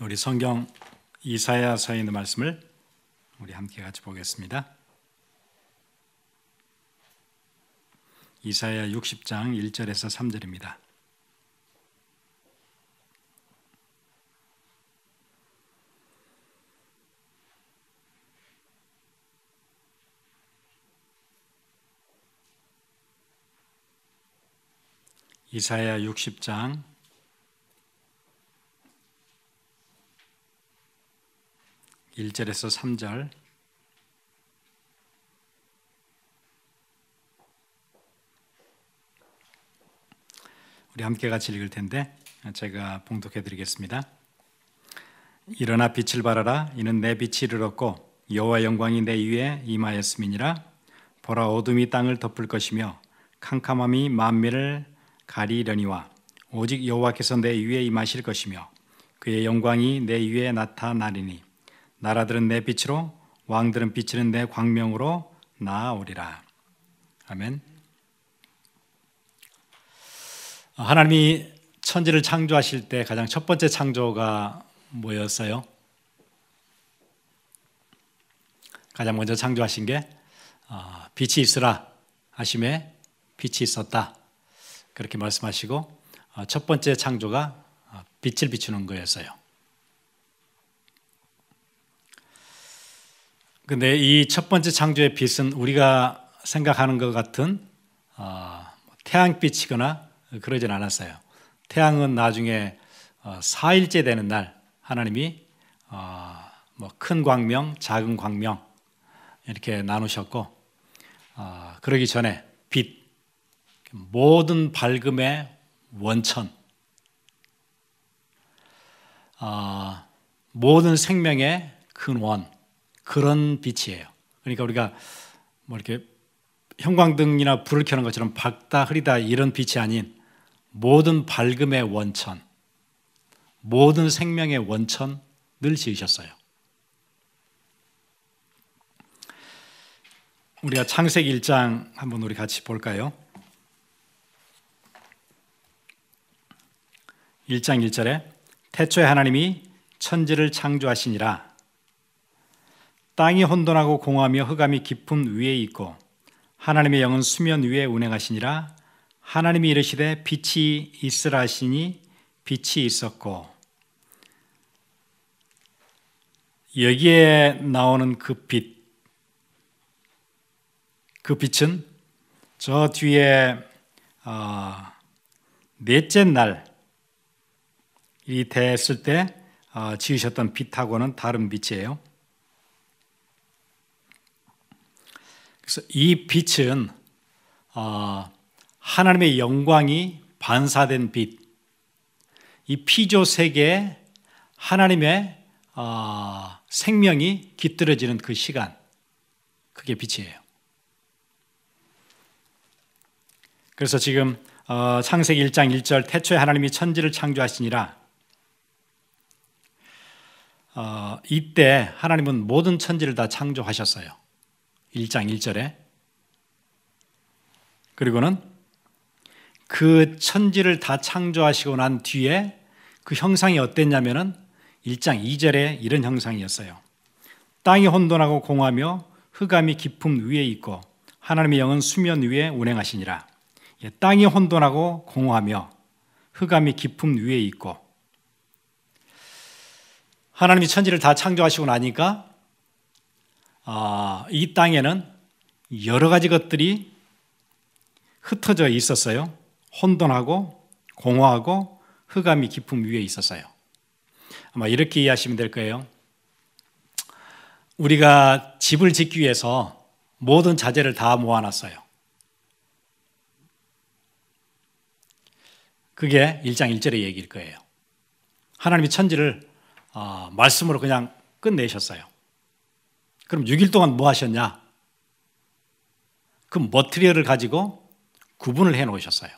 우리 성경 이사야서에 있는 말씀을 우리 함께 같이 보겠습니다. 이사야 60장 1절에서 3절입니다. 이사야 60장 1절에서 3절 우리 함께 같이 읽을 텐데 제가 봉독해 드리겠습니다. 일어나 빛을 발하라 이는 내 빛이 이르렀고 여호와 영광이 내 위에 임하였음이니라 보라 어둠이 땅을 덮을 것이며 캄캄함이 만미를 가리려니와 오직 여호와께서 내 위에 임하실 것이며 그의 영광이 내 위에 나타나리니 나라들은 내 빛으로 왕들은 비치는 내 광명으로 나오리라. 아멘. 하나님이 천지를 창조하실 때 가장 첫 번째 창조가 뭐였어요? 가장 먼저 창조하신 게 아, 빛이 있으라 하심에 빛이 있었다. 그렇게 말씀하시고 아, 첫 번째 창조가 아, 빛을 비추는 거였어요. 근데 이 첫 번째 창조의 빛은 우리가 생각하는 것 같은 아, 태양빛이거나 그러진 않았어요. 태양은 나중에 4일째 어, 되는 날 하나님이 아, 뭐 큰 광명, 작은 광명 이렇게 나누셨고 아, 그러기 전에 빛, 모든 밝음의 원천, 모든 생명의 근원 그런 빛이에요. 그러니까 우리가 뭐 이렇게 형광등이나 불을 켜는 것처럼 밝다 흐리다 이런 빛이 아닌 모든 밝음의 원천, 모든 생명의 원천을 지으셨어요. 우리가 창세기 1장 한번 우리 같이 볼까요? 1장 1절에 태초에 하나님이 천지를 창조하시니라 땅이 혼돈하고 공허하며 흑암이 깊은 위에 있고 하나님의 영은 수면 위에 운행하시니라 하나님이 이르시되 빛이 있으라 하시니 빛이 있었고 여기에 나오는 그 빛, 그 빛은 저 뒤에 어, 넷째 날이 됐을 때 어, 지으셨던 빛하고는 다른 빛이에요. 그래서 이 빛은 어, 하나님의 영광이 반사된 빛, 이 피조 세계에 하나님의 어, 생명이 깃들어지는 그 시간, 그게 빛이에요. 그래서 지금 어, 창세기 1장 1절 태초에 하나님이 천지를 창조하시니라 이때 하나님은 모든 천지를 다 창조하셨어요. 1장 1절에 그리고는 그 천지를 다 창조하시고 난 뒤에 그 형상이 어땠냐면은 1장 2절에 이런 형상이었어요. 땅이 혼돈하고 공하며 흑암이 깊음 위에 있고 하나님의 영은 수면 위에 운행하시니라. 예, 땅이 혼돈하고 공허하며 흑암이 깊음 위에 있고 하나님이 천지를 다 창조하시고 나니까 아, 이 땅에는 여러 가지 것들이 흩어져 있었어요. 혼돈하고 공허하고 흑암이 깊음 위에 있었어요. 아마 이렇게 이해하시면 될 거예요. 우리가 집을 짓기 위해서 모든 자재를 다 모아놨어요. 그게 1장 1절의 얘기일 거예요. 하나님이 천지를 아, 말씀으로 그냥 끝내셨어요. 그럼 6일 동안 뭐 하셨냐? 그 머트리얼을 가지고 구분을 해 놓으셨어요.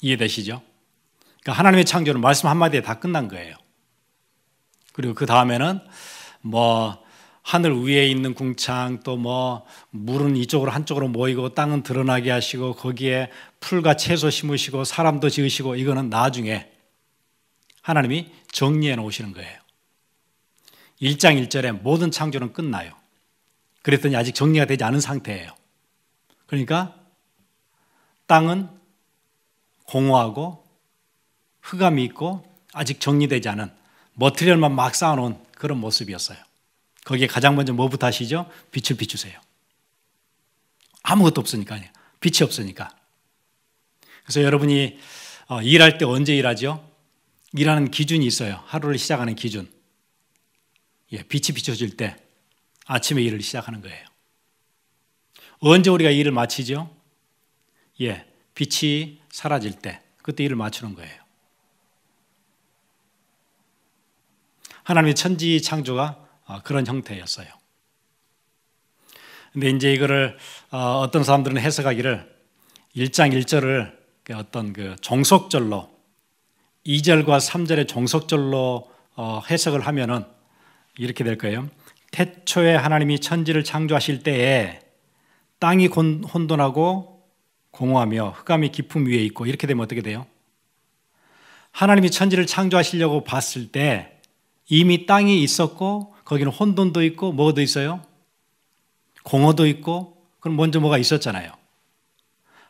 이해되시죠? 그러니까 하나님의 창조는 말씀 한마디에 다 끝난 거예요. 그리고 그 다음에는 뭐 하늘 위에 있는 궁창 또 뭐 물은 이쪽으로 한쪽으로 모이고 땅은 드러나게 하시고 거기에 풀과 채소 심으시고 사람도 지으시고 이거는 나중에 하나님이 정리해 놓으시는 거예요. 1장 1절에 모든 창조는 끝나요. 그랬더니 아직 정리가 되지 않은 상태예요. 그러니까 땅은 공허하고 흑암이 있고 아직 정리되지 않은 머트리얼만 막 쌓아놓은 그런 모습이었어요. 거기에 가장 먼저 뭐부터 하시죠? 빛을 비추세요. 아무것도 없으니까요. 빛이 없으니까. 그래서 여러분이 어, 일할 때 언제 일하죠? 이라는 기준이 있어요. 하루를 시작하는 기준. 예, 빛이 비춰질 때 아침에 일을 시작하는 거예요. 언제 우리가 일을 마치죠? 예, 빛이 사라질 때 그때 일을 마치는 거예요. 하나님의 천지 창조가 아, 그런 형태였어요. 근데 이제 이거를 아, 어떤 사람들은 해석하기를 1장 1절을 그 어떤 그 종속절로 2절과 3절의 종속절로 어, 해석을 하면은 이렇게 될 거예요. 태초에 하나님이 천지를 창조하실 때에 땅이 혼돈하고 공허하며 흑암이 깊음 위에 있고 이렇게 되면 어떻게 돼요? 하나님이 천지를 창조하시려고 봤을 때 이미 땅이 있었고 거기는 혼돈도 있고 뭐도 있어요? 공허도 있고 그럼 먼저 뭐가 있었잖아요.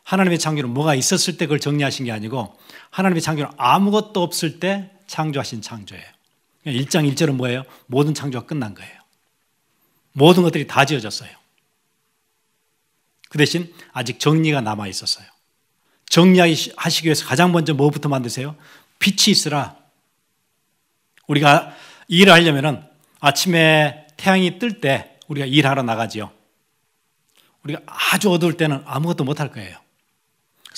하나님의 창조는 뭐가 있었을 때 그걸 정리하신 게 아니고 하나님의 창조는 아무것도 없을 때 창조하신 창조예요. 1장 그러니까 1절은 뭐예요? 모든 창조가 끝난 거예요. 모든 것들이 다 지어졌어요. 그 대신 아직 정리가 남아 있었어요. 정리하시기 위해서 가장 먼저 뭐부터 만드세요? 빛이 있으라. 우리가 일을 하려면 아침에 태양이 뜰 때 우리가 일하러 나가지요. 우리가 아주 어두울 때는 아무것도 못할 거예요.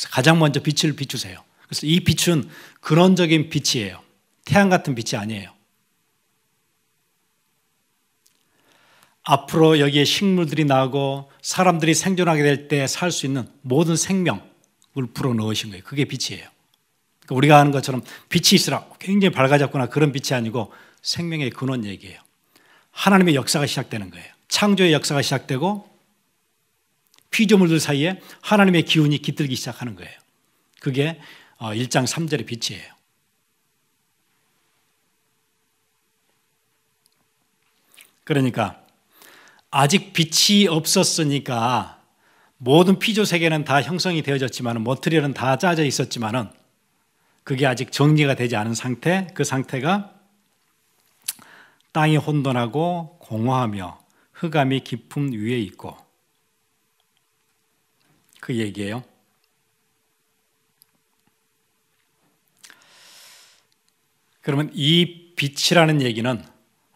가장 먼저 빛을 비추세요. 그래서 이 빛은 근원적인 빛이에요. 태양 같은 빛이 아니에요. 앞으로 여기에 식물들이 나고 사람들이 생존하게 될 때 살 수 있는 모든 생명을 불어 넣으신 거예요. 그게 빛이에요. 그러니까 우리가 아는 것처럼 빛이 있으라 굉장히 밝아졌거나 그런 빛이 아니고 생명의 근원 얘기예요. 하나님의 역사가 시작되는 거예요. 창조의 역사가 시작되고 피조물들 사이에 하나님의 기운이 깃들기 시작하는 거예요. 그게 1장 어, 3절의 빛이에요. 그러니까 아직 빛이 없었으니까 모든 피조 세계는 다 형성이 되어졌지만 머트리얼은 다 짜져 있었지만 그게 아직 정리가 되지 않은 상태, 그 상태가 땅이 혼돈하고 공허하며 흑암이 깊음 위에 있고 그 얘기예요. 그러면 이 빛이라는 얘기는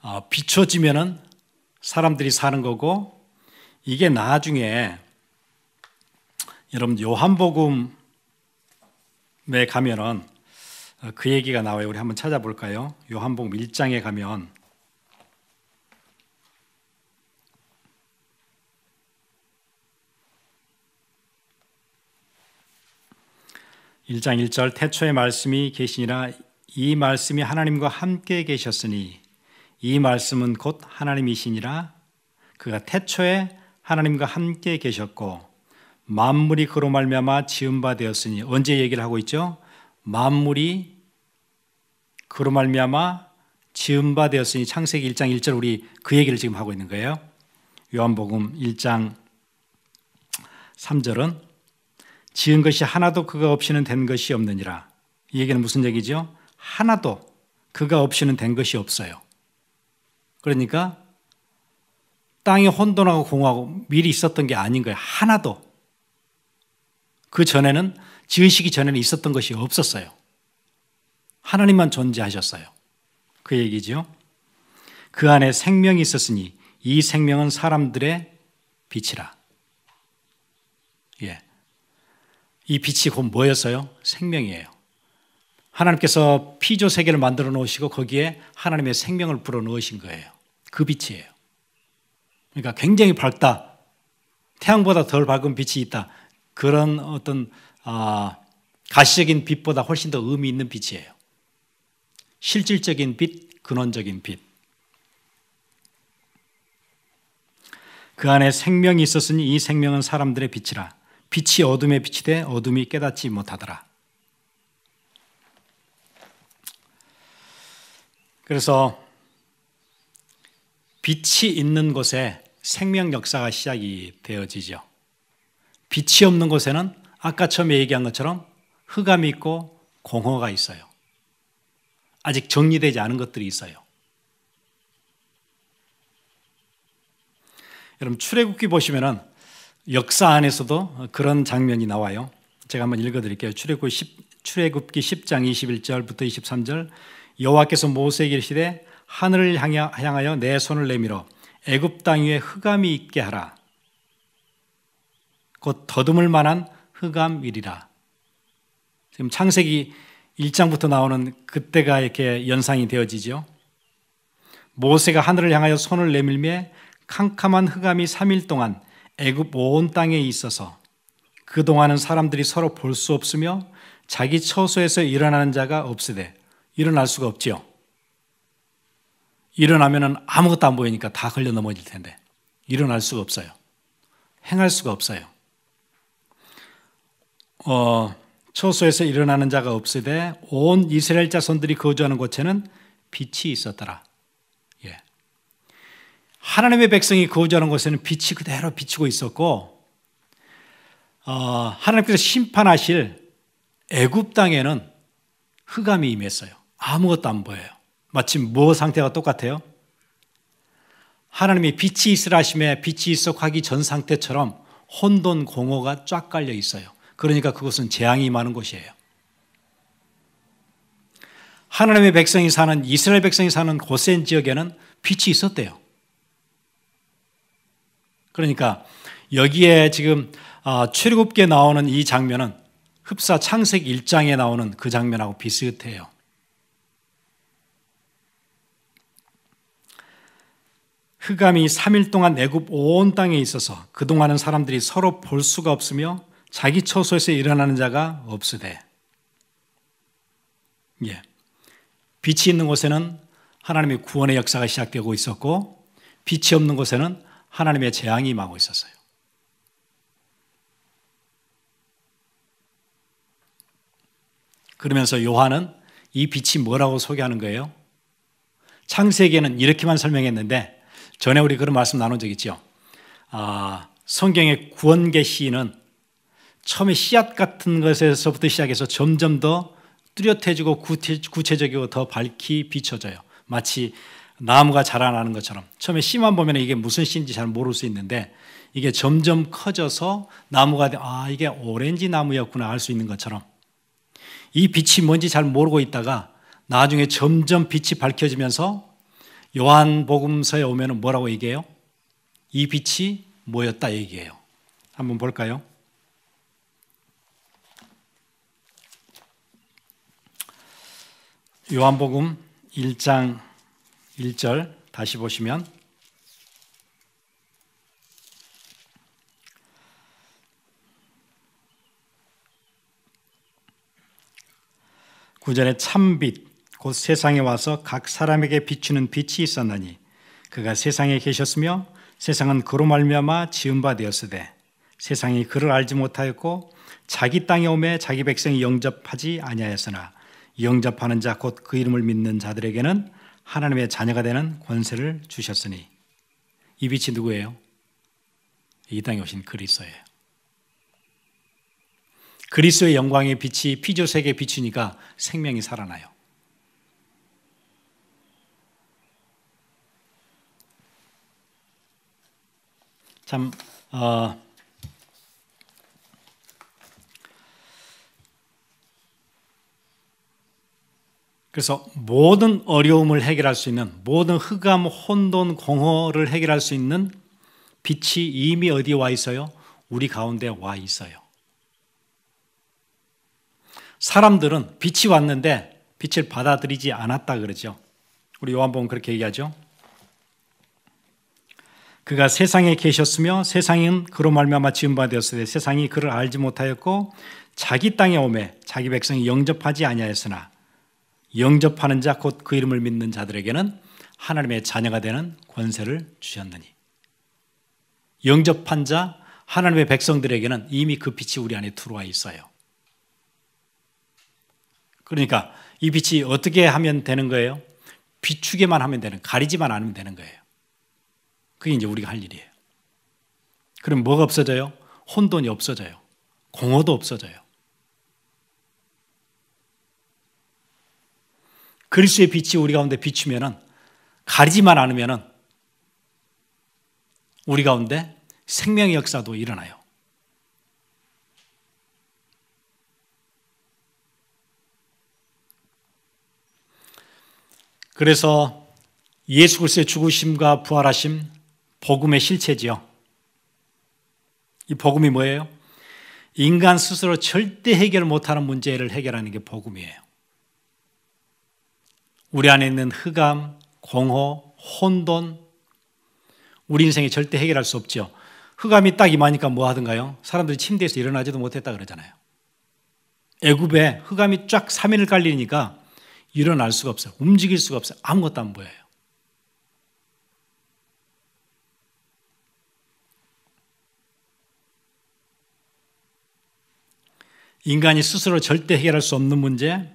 아, 비춰지면은 사람들이 사는 거고 이게 나중에 여러분 요한복음에 가면은 아, 그 얘기가 나와요. 우리 한번 찾아볼까요? 요한복음 1장에 가면 1장 1절 태초의 말씀이 계시니라 이 말씀이 하나님과 함께 계셨으니 이 말씀은 곧 하나님이시니라 그가 태초에 하나님과 함께 계셨고 만물이 그로 말미암아 지은 바 되었으니 언제 얘기를 하고 있죠? 만물이 그로 말미암아 지은 바 되었으니 창세기 1장 1절 우리 그 얘기를 지금 하고 있는 거예요. 요한복음 1장 3절은 지은 것이 하나도 그가 없이는 된 것이 없느니라. 이 얘기는 무슨 얘기죠? 하나도 그가 없이는 된 것이 없어요. 그러니까 땅이 혼돈하고 공허하고 미리 있었던 게 아닌 거예요. 하나도. 그 전에는 지으시기 전에는 있었던 것이 없었어요. 하나님만 존재하셨어요. 그 얘기죠. 그 안에 생명이 있었으니 이 생명은 사람들의 빛이라. 예. 이 빛이 곧 뭐였어요? 생명이에요. 하나님께서 피조 세계를 만들어 놓으시고 거기에 하나님의 생명을 불어 넣으신 거예요. 그 빛이에요. 그러니까 굉장히 밝다. 태양보다 덜 밝은 빛이 있다. 그런 어떤 아, 가시적인 빛보다 훨씬 더 의미 있는 빛이에요. 실질적인 빛, 근원적인 빛. 그 안에 생명이 있었으니 이 생명은 사람들의 빛이라. 빛이 어둠에 빛이 되 어둠이 깨닫지 못하더라. 그래서 빛이 있는 곳에 생명 역사가 시작이 되어지죠. 빛이 없는 곳에는 아까 처음에 얘기한 것처럼 흑암이 있고 공허가 있어요. 아직 정리되지 않은 것들이 있어요. 여러분 출애굽기 보시면은 역사 안에서도 그런 장면이 나와요. 제가 한번 읽어드릴게요. 출애굽 출애굽기 10장 21절부터 23절 여호와께서 모세에게 시되 하늘을 향하여 내 손을 내밀어 애굽 땅 위에 흑암이 있게 하라. 곧 더듬을 만한 흑암이리라. 지금 창세기 1장부터 나오는 그때가 이렇게 연상이 되어지죠. 모세가 하늘을 향하여 손을 내밀며 캄캄한 흑암이 3일 동안 애굽 온 땅에 있어서 그동안은 사람들이 서로 볼 수 없으며 자기 처소에서 일어나는 자가 없으되 일어날 수가 없지요. 일어나면은 아무것도 안 보이니까 다 걸려 넘어질 텐데 일어날 수가 없어요. 행할 수가 없어요. 어, 처소에서 일어나는 자가 없으되 온 이스라엘 자손들이 거주하는 곳에는 빛이 있었더라. 하나님의 백성이 거주하는 곳에는 빛이 그대로 비치고 있었고 어, 하나님께서 심판하실 애굽 땅에는 흑암이 임했어요. 아무것도 안 보여요. 마침 뭐 상태가 똑같아요? 하나님이 빛이 있으라 하심에 빛이 있어 가기 전 상태처럼 혼돈 공허가 쫙 깔려 있어요. 그러니까 그것은 재앙이 많은 곳이에요. 하나님의 백성이 사는 이스라엘 백성이 사는 고센 지역에는 빛이 있었대요. 그러니까 여기에 지금 아, 출애굽기에 나오는 이 장면은 흡사 창세기 1장에 나오는 그 장면하고 비슷해요. 흑암이 3일 동안 애굽 온 땅에 있어서 그동안은 사람들이 서로 볼 수가 없으며 자기 처소에서 일어나는 자가 없으되. 예. 빛이 있는 곳에는 하나님의 구원의 역사가 시작되고 있었고 빛이 없는 곳에는 하나님의 재앙이 임하고 있었어요. 그러면서 요한은 이 빛이 뭐라고 소개하는 거예요? 창세기에는 이렇게만 설명했는데 전에 우리 그런 말씀 나눈 적 있죠. 아, 성경의 구원계 시인 처음에 씨앗 같은 것에서부터 시작해서 점점 더 뚜렷해지고 구체적이고 더 밝히 비춰져요. 마치 나무가 자라나는 것처럼 처음에 씨만 보면 이게 무슨 씨인지 잘 모를 수 있는데 이게 점점 커져서 나무가 아 이게 오렌지 나무였구나 알 수 있는 것처럼 이 빛이 뭔지 잘 모르고 있다가 나중에 점점 빛이 밝혀지면서 요한복음서에 오면 뭐라고 얘기해요? 이 빛이 뭐였다 얘기해요. 한번 볼까요? 요한복음 1장 1절 다시 보시면 구절에 참빛 곧 세상에 와서 각 사람에게 비추는 빛이 있었나니 그가 세상에 계셨으며 세상은 그로 말미암아 지은 바 되었으되 세상이 그를 알지 못하였고 자기 땅에 오매 자기 백성이 영접하지 아니하였으나 영접하는 자 곧 그 이름을 믿는 자들에게는 하나님의 자녀가 되는 권세를 주셨으니 이 빛이 누구예요? 이 땅에 오신 그리스도예요. 그리스도의 영광의 빛이 피조세계 비추니까 생명이 살아나요. 참 어, 그래서 모든 어려움을 해결할 수 있는 모든 흑암, 혼돈, 공허를 해결할 수 있는 빛이 이미 어디 와 있어요? 우리 가운데 와 있어요. 사람들은 빛이 왔는데 빛을 받아들이지 않았다 그러죠. 우리 요한복음 그렇게 얘기하죠. 그가 세상에 계셨으며 세상은 그로 말미암아 지음 바 되었으되 세상이 그를 알지 못하였고 자기 땅에 오매 자기 백성이 영접하지 아니하였으나 영접하는 자 곧 그 이름을 믿는 자들에게는 하나님의 자녀가 되는 권세를 주셨느니 영접한 자 하나님의 백성들에게는 이미 그 빛이 우리 안에 들어와 있어요. 그러니까 이 빛이 어떻게 하면 되는 거예요? 비추게만 하면 되는, 가리지만 않으면 되는 거예요. 그게 이제 우리가 할 일이에요. 그럼 뭐가 없어져요? 혼돈이 없어져요. 공허도 없어져요. 그리스의 빛이 우리 가운데 비추면은 가리지만 않으면은 우리 가운데 생명의 역사도 일어나요. 그래서 예수 그리스도의 죽으심과 부활하심 복음의 실체지요. 이 복음이 뭐예요? 인간 스스로 절대 해결 못하는 문제를 해결하는 게 복음이에요. 우리 안에 있는 흑암, 공허, 혼돈, 우리 인생에 절대 해결할 수 없죠. 흑암이 딱 임하니까 뭐하던가요 사람들이 침대에서 일어나지도 못했다 그러잖아요. 애굽에 흑암이 쫙 3일을 깔리니까 일어날 수가 없어요. 움직일 수가 없어요. 아무것도 안 보여요. 인간이 스스로 절대 해결할 수 없는 문제,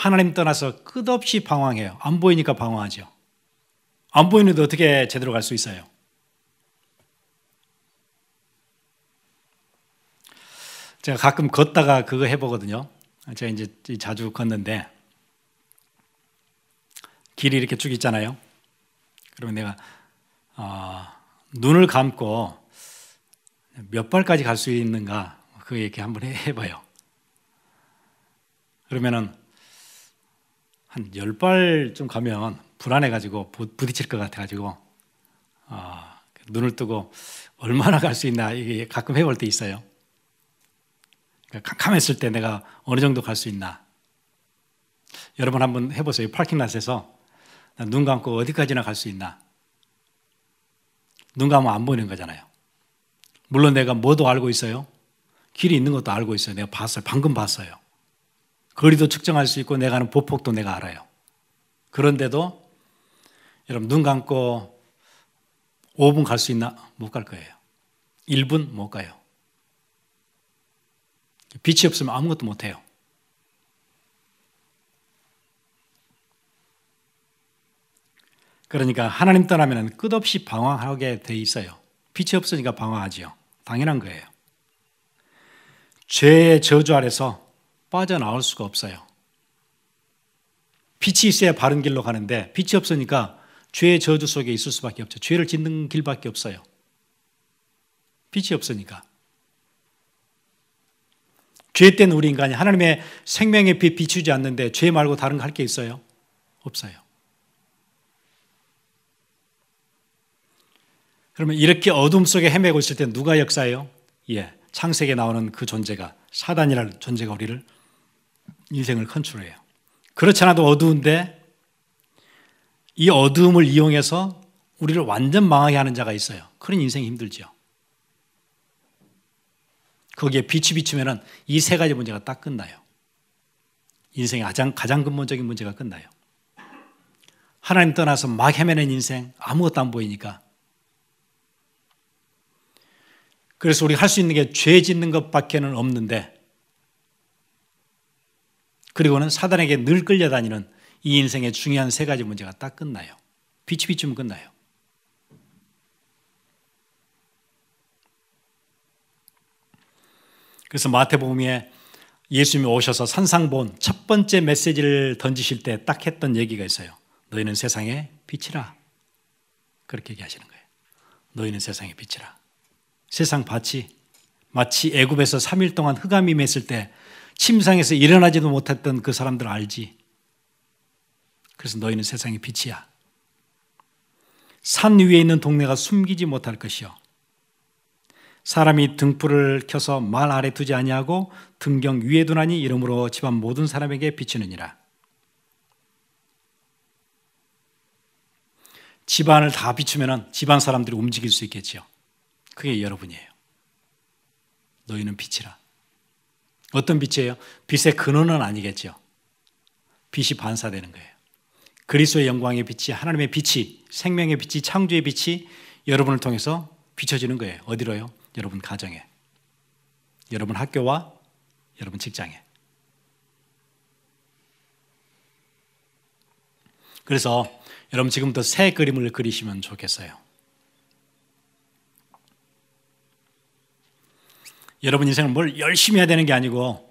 하나님 떠나서 끝없이 방황해요. 안 보이니까 방황하죠. 안 보이는데 어떻게 제대로 갈 수 있어요? 제가 가끔 걷다가 그거 해보거든요. 제가 이제 자주 걷는데 길이 이렇게 쭉 있잖아요. 그러면 내가 어, 눈을 감고 몇 발까지 갈 수 있는가 그거 이렇게 한번 해봐요. 그러면은 한열 발쯤 가면 불안해가지고 부딪힐 것 같아가지고 어, 눈을 뜨고 얼마나 갈 수 있나 이게 가끔 해볼 때 있어요. 그러 그러니까 캄캄했을 때 내가 어느 정도 갈 수 있나. 여러분 한번 해보세요. 파킹랏에서 눈 감고 어디까지나 갈 수 있나. 눈 감으면 안 보이는 거잖아요. 물론 내가 뭐도 알고 있어요. 길이 있는 것도 알고 있어요. 내가 봤어요. 방금 봤어요. 거리도 측정할 수 있고 내가 하는 보폭도 내가 알아요. 그런데도 여러분 눈 감고 5분 갈 수 있나? 못 갈 거예요. 1분 못 가요. 빛이 없으면 아무것도 못 해요. 그러니까 하나님 떠나면 끝없이 방황하게 돼 있어요. 빛이 없으니까 방황하지요. 당연한 거예요. 죄의 저주 아래서 빠져나올 수가 없어요. 빛이 있어야 바른 길로 가는데 빛이 없으니까 죄의 저주 속에 있을 수밖에 없죠. 죄를 짓는 길밖에 없어요. 빛이 없으니까. 죄때 우리 인간이 하나님의 생명의 빛 비추지 않는데 죄 말고 다른 거 할 게 있어요? 없어요. 그러면 이렇게 어둠 속에 헤매고 있을 때 누가 역사예요? 예. 창세기에 나오는 그 존재가 사단이라는 존재가 우리를 인생을 컨트롤해요. 그렇지 않아도 어두운데 이 어두움을 이용해서 우리를 완전 망하게 하는 자가 있어요. 그런 인생이 힘들죠. 거기에 빛이 비치면이 세 가지 문제가 딱 끝나요. 인생의 가장, 가장 근본적인 문제가 끝나요. 하나님 떠나서 막 헤매는 인생 아무것도 안 보이니까. 그래서 우리 할 수 있는 게 죄 짓는 것밖에는 없는데 그리고는 사단에게 늘 끌려다니는 이 인생의 중요한 세 가지 문제가 딱 끝나요. 빛이 비추면 끝나요. 그래서 마태복음에 예수님이 오셔서 산상본 첫 번째 메시지를 던지실 때 딱 했던 얘기가 있어요. 너희는 세상의 빛이라. 그렇게 얘기하시는 거예요. 너희는 세상의 빛이라. 세상 밭이 마치 애굽에서 3일 동안 흑암이 맺을때 침상에서 일어나지도 못했던 그 사람들 알지. 그래서 너희는 세상의 빛이야. 산 위에 있는 동네가 숨기지 못할 것이요. 사람이 등불을 켜서 말 아래 두지 아니하고 등경 위에 두나니 이름으로 집안 모든 사람에게 비치느니라. 집안을 다 비추면 집안 사람들이 움직일 수 있겠지요. 그게 여러분이에요. 너희는 빛이라. 어떤 빛이에요? 빛의 근원은 아니겠죠. 빛이 반사되는 거예요. 그리스도의 영광의 빛이 하나님의 빛이 생명의 빛이 창조의 빛이 여러분을 통해서 비춰지는 거예요. 어디로요? 여러분 가정에, 여러분 학교와 여러분 직장에. 그래서 여러분 지금부터 새 그림을 그리시면 좋겠어요. 여러분 인생을 뭘 열심히 해야 되는 게 아니고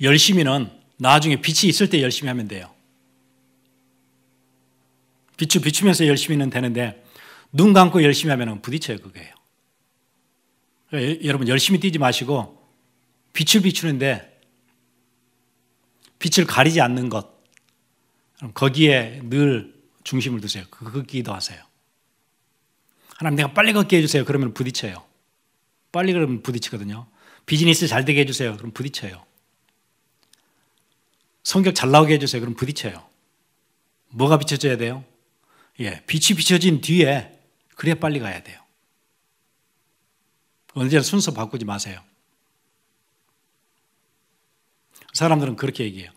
열심히는 나중에 빛이 있을 때 열심히 하면 돼요. 빛을 비추면서 열심히는 되는데 눈 감고 열심히 하면 부딪혀요 그거요 그러니까 여러분 열심히 뛰지 마시고 빛을 비추는데 빛을 가리지 않는 것 거기에 늘 중심을 두세요. 그, 그, 그 기도하세요. 하나님 내가 빨리 걷게 해주세요. 그러면 부딪혀요. 빨리 그러면 부딪히거든요. 비즈니스 잘 되게 해주세요. 그럼 부딪혀요. 성격 잘 나오게 해주세요. 그럼 부딪혀요. 뭐가 비춰져야 돼요? 예, 빛이 비춰진 뒤에 그래야 빨리 가야 돼요. 언제나 순서 바꾸지 마세요. 사람들은 그렇게 얘기해요.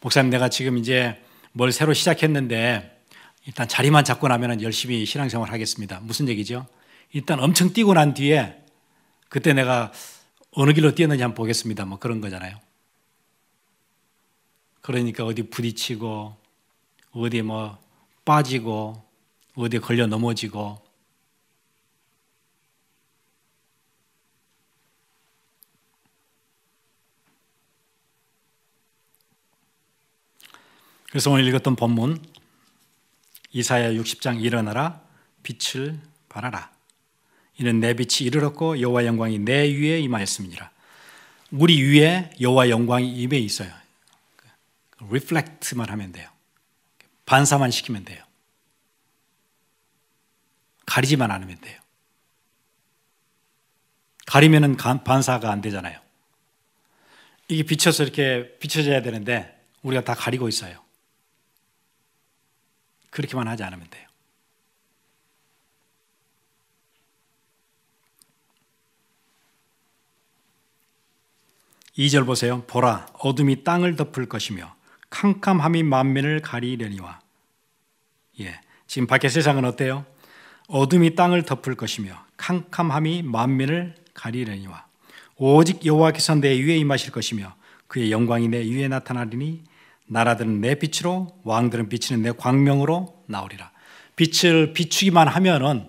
목사님, 내가 지금 이제 뭘 새로 시작했는데 일단 자리만 잡고 나면 열심히 신앙생활 하겠습니다. 무슨 얘기죠? 일단 엄청 뛰고 난 뒤에 그때 내가 어느 길로 뛰었는지 한번 보겠습니다. 뭐 그런 거잖아요. 그러니까 어디 부딪히고 어디 뭐 빠지고 어디 걸려 넘어지고 그래서 오늘 읽었던 본문 이사야 60장 일어나라 빛을 발하라 이는 내 빛이 이르렀고 여호와 영광이 내 위에 임하였음이니라 우리 위에 여호와 영광이 임해 있어요 reflect만 하면 돼요 반사만 시키면 돼요 가리지만 않으면 돼요 가리면은 반사가 안 되잖아요 이게 비춰서 이렇게 비춰져야 되는데 우리가 다 가리고 있어요 그렇게만 하지 않으면 돼요. 이절 보세요. 보라, 어둠이 땅을 덮을 것이며 캄캄함이 만민을 가리려니와. 예. 지금 밖의 세상은 어때요? 어둠이 땅을 덮을 것이며 캄캄함이 만민을 가리려니와. 오직 여호와께서 내 위에 임하실 것이며 그의 영광이 내 위에 나타나리니 나라들은 내 빛으로 왕들은 비치는 내 광명으로 나오리라. 빛을 비추기만 하면은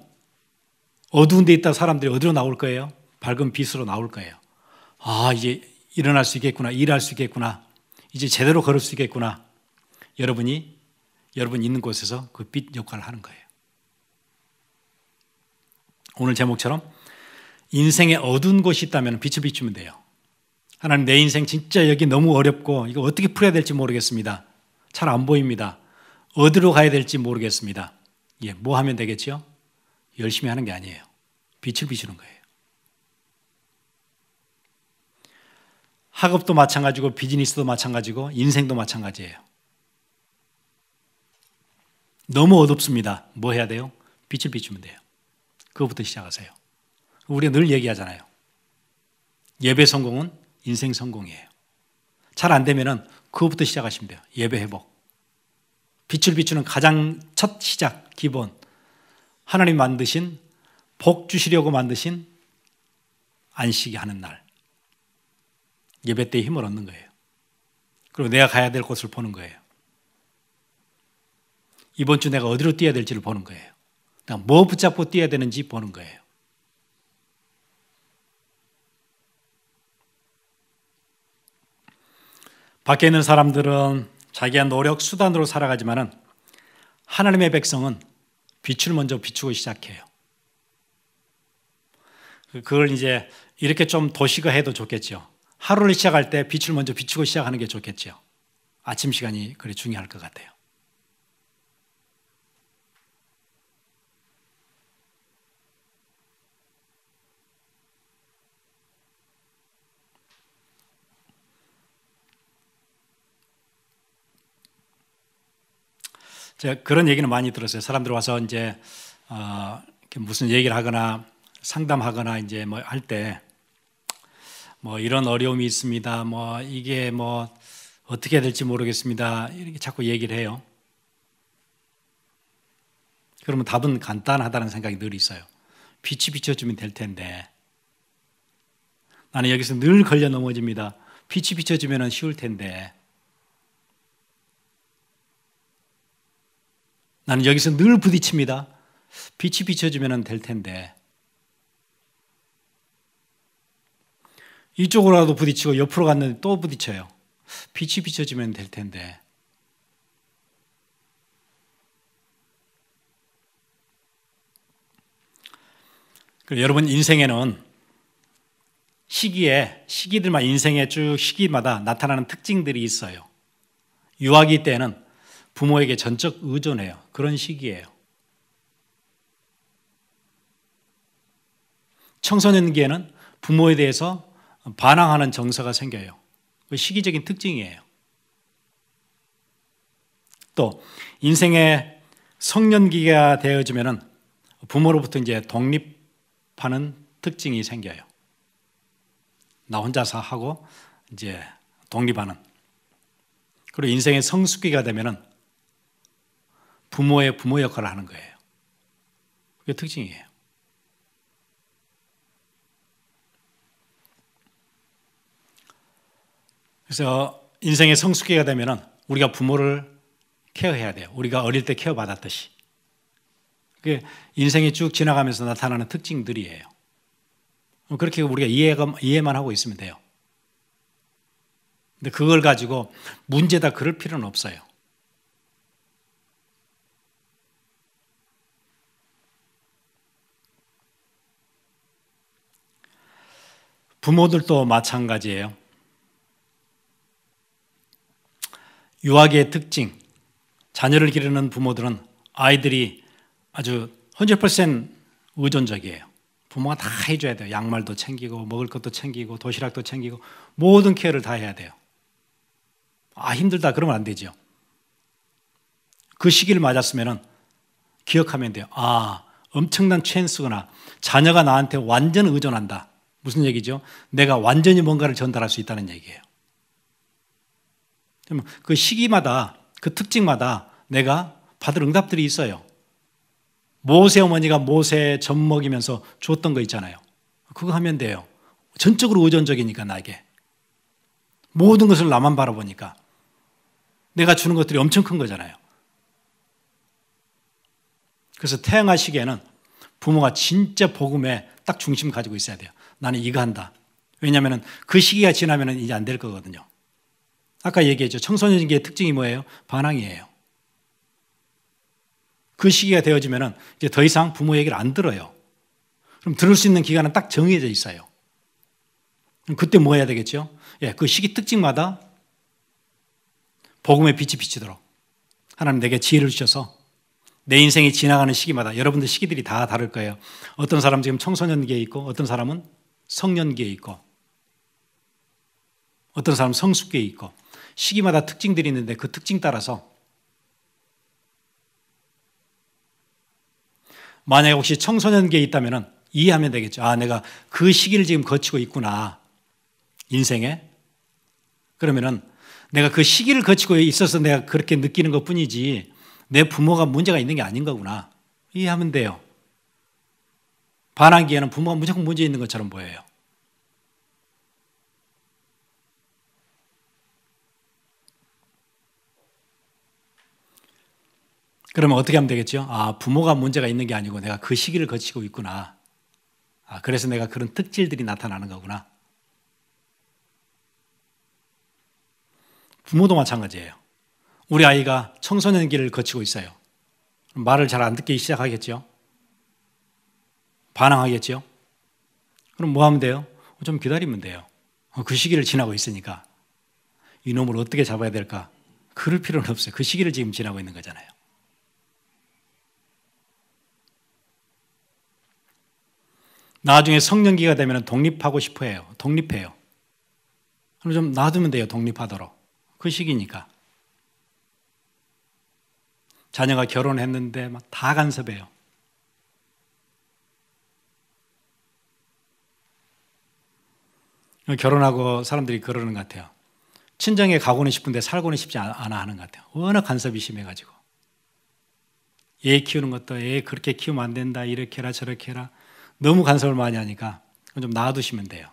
어두운 데 있다 사람들이 어디로 나올 거예요? 밝은 빛으로 나올 거예요. 아, 이제 일어날 수 있겠구나. 일할 수 있겠구나. 이제 제대로 걸을 수 있겠구나. 여러분이 여러분 있는 곳에서 그 빛 역할을 하는 거예요. 오늘 제목처럼 인생의 어두운 곳이 있다면 빛을 비추면 돼요. 하나님 내 인생 진짜 여기 너무 어렵고 이거 어떻게 풀어야 될지 모르겠습니다. 잘 안 보입니다. 어디로 가야 될지 모르겠습니다. 예, 뭐 하면 되겠죠 열심히 하는 게 아니에요. 빛을 비추는 거예요. 학업도 마찬가지고 비즈니스도 마찬가지고 인생도 마찬가지예요. 너무 어둡습니다. 뭐 해야 돼요? 빛을 비추면 돼요. 그거부터 시작하세요. 우리가 늘 얘기하잖아요. 예배 성공은 인생 성공이에요. 잘 안 되면은 그거부터 시작하시면 돼요. 예배 회복. 빛을 비추는 가장 첫 시작, 기본. 하나님 만드신, 복 주시려고 만드신 안식이 하는 날. 예배 때 힘을 얻는 거예요. 그리고 내가 가야 될 곳을 보는 거예요. 이번 주 내가 어디로 뛰어야 될지를 보는 거예요. 내가 뭐 붙잡고 뛰어야 되는지 보는 거예요. 밖에 있는 사람들은 자기의 노력 수단으로 살아가지만 하나님의 백성은 빛을 먼저 비추고 시작해요. 그걸 이제 이렇게 좀도식가 해도 좋겠죠. 하루를 시작할 때 빛을 먼저 비추고 시작하는 게 좋겠죠. 아침 시간이 그리 중요할 것 같아요. 제가 그런 얘기는 많이 들었어요. 사람들 와서 이제 어, 무슨 얘기를 하거나 상담하거나 이제 뭐 할때뭐 뭐 이런 어려움이 있습니다. 뭐 이게 뭐 어떻게 될지 모르겠습니다. 이렇게 자꾸 얘기를 해요. 그러면 답은 간단하다는 생각이 늘 있어요. 빛이 비춰주면 될 텐데. 나는 여기서 늘 걸려 넘어집니다. 빛이 비춰주면 쉬울 텐데. 나는 여기서 늘 부딪힙니다. 빛이 비춰주면 될 텐데. 이쪽으로라도 부딪히고 옆으로 갔는데 또 부딪혀요. 빛이 비춰지면 될 텐데. 여러분 인생에는 시기에 시기들만 인생에 쭉 시기마다 나타나는 특징들이 있어요. 유아기 때는 부모에게 전적 의존해요. 그런 시기예요. 청소년기에는 부모에 대해서 반항하는 정서가 생겨요. 그 시기적인 특징이에요. 또 인생의 성년기가 되어지면은 부모로부터 이제 독립하는 특징이 생겨요. 나 혼자서 하고 이제 독립하는. 그리고 인생의 성숙기가 되면은 부모의 부모 역할을 하는 거예요. 그게 특징이에요. 그래서 인생의 성숙기가 되면 우리가 부모를 케어해야 돼요. 우리가 어릴 때 케어 받았듯이. 그게 인생이 쭉 지나가면서 나타나는 특징들이에요. 그렇게 우리가 이해가, 이해만 하고 있으면 돼요. 근데 그걸 가지고 문제다 그럴 필요는 없어요. 부모들도 마찬가지예요. 유아기의 특징, 자녀를 기르는 부모들은 아이들이 아주 100% 의존적이에요. 부모가 다 해줘야 돼요. 양말도 챙기고, 먹을 것도 챙기고, 도시락도 챙기고, 모든 케어를 다 해야 돼요. 아, 힘들다. 그러면 안 되죠. 그 시기를 맞았으면 기억하면 돼요. 아, 엄청난 찬스구나. 자녀가 나한테 완전 의존한다. 무슨 얘기죠? 내가 완전히 뭔가를 전달할 수 있다는 얘기예요. 그 시기마다 그 특징마다 내가 받을 응답들이 있어요. 모세 어머니가 모세 젖 먹이면서 줬던 거 있잖아요. 그거 하면 돼요. 전적으로 의존적이니까 나에게. 모든 것을 나만 바라보니까 내가 주는 것들이 엄청 큰 거잖아요. 그래서 태양아 시기는 부모가 진짜 복음에 딱 중심 가지고 있어야 돼요. 나는 이거 한다. 왜냐하면 그 시기가 지나면 이제 안 될 거거든요. 아까 얘기했죠. 청소년기의 특징이 뭐예요? 반항이에요. 그 시기가 되어지면 이제 더 이상 부모 얘기를 안 들어요. 그럼 들을 수 있는 기간은 딱 정해져 있어요. 그때 럼그뭐 해야 되겠죠? 예, 그 시기 특징마다 복음의 빛이 비치도록 하나님 내게 지혜를 주셔서 내 인생이 지나가는 시기마다 여러분들 시기들이 다 다를 거예요. 어떤 사람 지금 청소년기에 있고 어떤 사람은 성년기에 있고 어떤 사람 은 성숙기에 있고 시기마다 특징들이 있는데 그 특징 따라서 만약에 혹시 청소년기에 있다면 이해하면 되겠죠. 아, 내가 그 시기를 지금 거치고 있구나. 인생에. 그러면은 내가 그 시기를 거치고 있어서 내가 그렇게 느끼는 것 뿐이지 내 부모가 문제가 있는 게 아닌 거구나. 이해하면 돼요. 반항기에는 부모가 무조건 문제 있는 것처럼 보여요. 그러면 어떻게 하면 되겠죠? 아, 부모가 문제가 있는 게 아니고 내가 그 시기를 거치고 있구나. 아, 그래서 내가 그런 특질들이 나타나는 거구나. 부모도 마찬가지예요. 우리 아이가 청소년기를 거치고 있어요. 말을 잘 안 듣기 시작하겠죠? 반항하겠죠? 그럼 뭐 하면 돼요? 어, 좀 기다리면 돼요. 어, 그 시기를 지나고 있으니까. 이놈을 어떻게 잡아야 될까? 그럴 필요는 없어요. 그 시기를 지금 지나고 있는 거잖아요. 나중에 성년기가 되면 독립하고 싶어 해요. 독립해요. 그럼 좀 놔두면 돼요. 독립하도록. 그 시기니까. 자녀가 결혼했는데 막 다 간섭해요. 결혼하고 사람들이 그러는 것 같아요. 친정에 가고는 싶은데 살고는 싶지 않아 하는 것 같아요. 워낙 간섭이 심해가지고. 애 키우는 것도 애 그렇게 키우면 안 된다. 이렇게 해라 저렇게 해라. 너무 간섭을 많이 하니까 좀 놔두시면 돼요.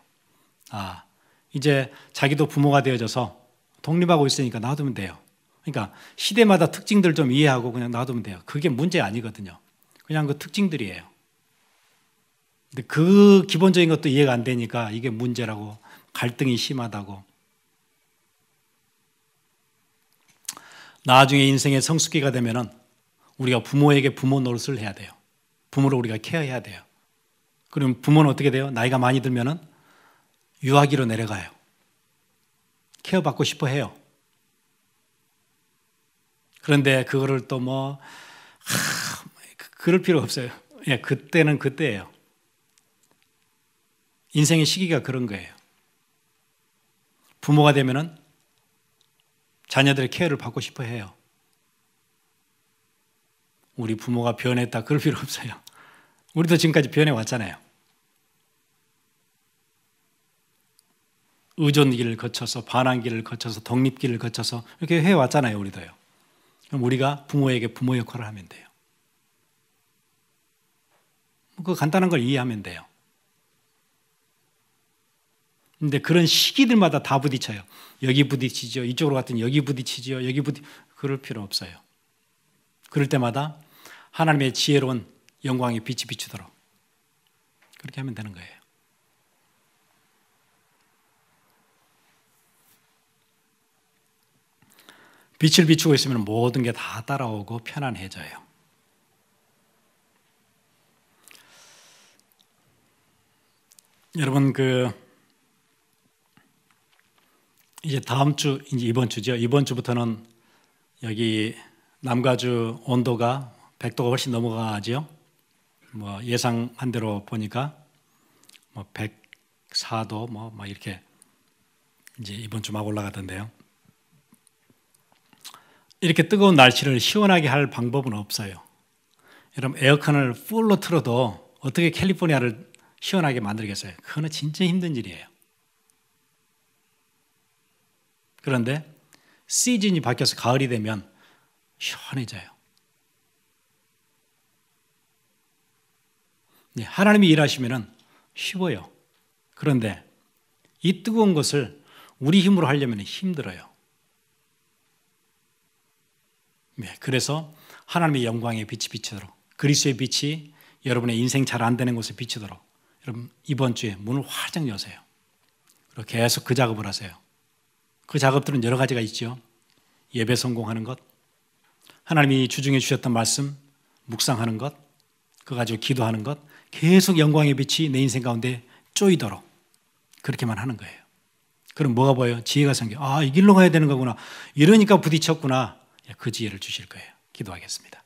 아, 이제 자기도 부모가 되어져서 독립하고 있으니까 놔두면 돼요. 그러니까 시대마다 특징들 좀 이해하고 그냥 놔두면 돼요. 그게 문제 아니거든요. 그냥 그 특징들이에요. 근데 그 기본적인 것도 이해가 안 되니까 이게 문제라고 갈등이 심하다고. 나중에 인생의 성숙기가 되면은 우리가 부모에게 부모 노릇을 해야 돼요. 부모를 우리가 케어해야 돼요. 그럼 부모는 어떻게 돼요? 나이가 많이 들면은 유아기로 내려가요. 케어받고 싶어 해요. 그런데 그거를 또 뭐, 그럴 필요 없어요. 예, 그때는 그때예요. 인생의 시기가 그런 거예요. 부모가 되면은 자녀들의 케어를 받고 싶어 해요. 우리 부모가 변했다 그럴 필요 없어요. 우리도 지금까지 변해 왔잖아요. 의존기를 거쳐서 반항기를 거쳐서 독립기를 거쳐서 이렇게 해 왔잖아요, 우리도요. 그럼 우리가 부모에게 부모 역할을 하면 돼요. 그 간단한 걸 이해하면 돼요. 근데 그런 시기들마다 다 부딪혀요. 여기 부딪히죠. 이쪽으로 갔더니 여기 부딪히죠. 여기 부딪 그럴 필요 없어요. 그럴 때마다 하나님의 지혜로운 영광이 빛이 비추도록 그렇게 하면 되는 거예요. 빛을 비추고 있으면 모든 게 다 따라오고 편안해져요. 여러분 그 이제 다음 주 이제 이번 주죠. 이번 주부터는 여기 남가주 온도가 100도가 훨씬 넘어가죠. 뭐 예상한 대로 보니까 뭐 104도 뭐막 뭐 이렇게 이제 이번 주 막 올라가던데요. 이렇게 뜨거운 날씨를 시원하게 할 방법은 없어요. 여러분 에어컨을 풀로 틀어도 어떻게 캘리포니아를 시원하게 만들겠어요? 그거는 진짜 힘든 일이에요. 그런데 시즌이 바뀌어서 가을이 되면 시원해져요. 네, 하나님이 일하시면 쉬워요. 그런데 이 뜨거운 것을 우리 힘으로 하려면 힘들어요. 네, 그래서 하나님의 영광의 빛이 비치도록 그리스의 빛이 여러분의 인생 잘 안 되는 곳에 비치도록 여러분 이번 주에 문을 활짝 여세요. 그리고 계속 그 작업을 하세요. 그 작업들은 여러 가지가 있죠. 예배 성공하는 것, 하나님이 주중에 주셨던 말씀 묵상하는 것, 그 가지고 기도하는 것, 계속 영광의 빛이 내 인생 가운데 쪼이도록 그렇게만 하는 거예요. 그럼 뭐가 보여 지혜가 생겨. 아, 이 길로 가야 되는 거구나. 이러니까 부딪혔구나. 그 지혜를 주실 거예요. 기도하겠습니다.